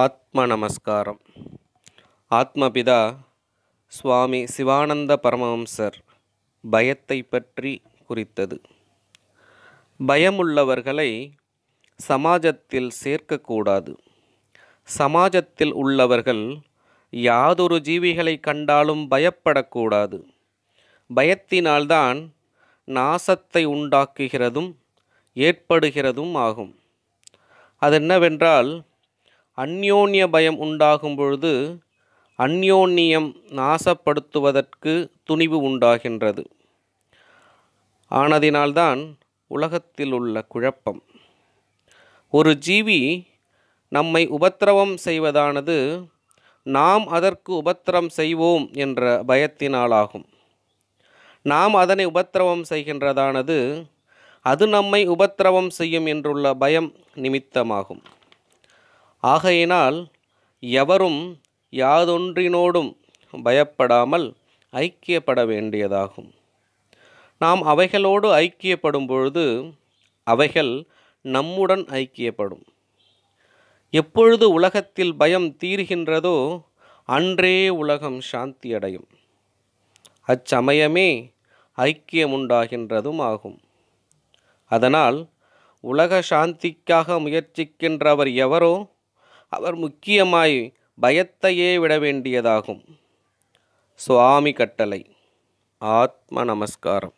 ஆத்ம நமஸ்காரம் ஆத்மபிதா சுவாமி சிவானந்த பரமஹம்சர் பயத்தை பற்றி குறித்தது பயமுள்ளவர்களை சமாஜத்தில் சேர்க்கக்கூடாது சமாஜத்தில் உள்ளவர்கள் யாதொரு ஜீவிகளை கண்டாலும் பயப்படக்கூடாது பயத்தினால்தான் நாசத்தை உண்டாக்குகிறதும் ஏற்படுகிறதும் ஆகும் அது என்னவென்றால் அந்யோன்ய பயம் உண்டாகும் பொழுது அந்யோன்யம் நாசப்படுத்துவதற்கு துணிவு உண்டாகின்றது ஆனதினால்தான் உலகத்தில் உள்ள குழப்பம் ஒரு ஜீவி நம்மை உபத்திரவம் செய்வதானது நாம் அதற்கு உபத்திரம் செய்வோம் என்ற பயத்தினாலாகும் நாம் அதனை உபத்திரவம் செய்கின்றதானது அது நம்மை உபத்திரவம் செய்யும் என்றுள்ள பயம் நிமித்தமாகும் ஆகையினால் எவரும் யாதொன்றினோடும் பயப்படாமல் ஐக்கியப்பட வேண்டியதாகும் நாம் அவைகளோடு ஐக்கியப்படும் பொழுது அவைகள் நம்முடன் ஐக்கியப்படும் எப்பொழுது உலகத்தில் பயம் தீர்கின்றதோ அன்றே உலகம் சாந்தியடையும் அச்சமயமே ஐக்கியம் உண்டாகின்றதும் ஆகும் அதனால் உலக சாந்திக்காக முயற்சிக்கின்றவர் எவரோ அவர் முக்கியமாய் பயத்தையே விட வேண்டியதாகும் சுவாமி கட்டளை ஆத்ம நமஸ்காரம்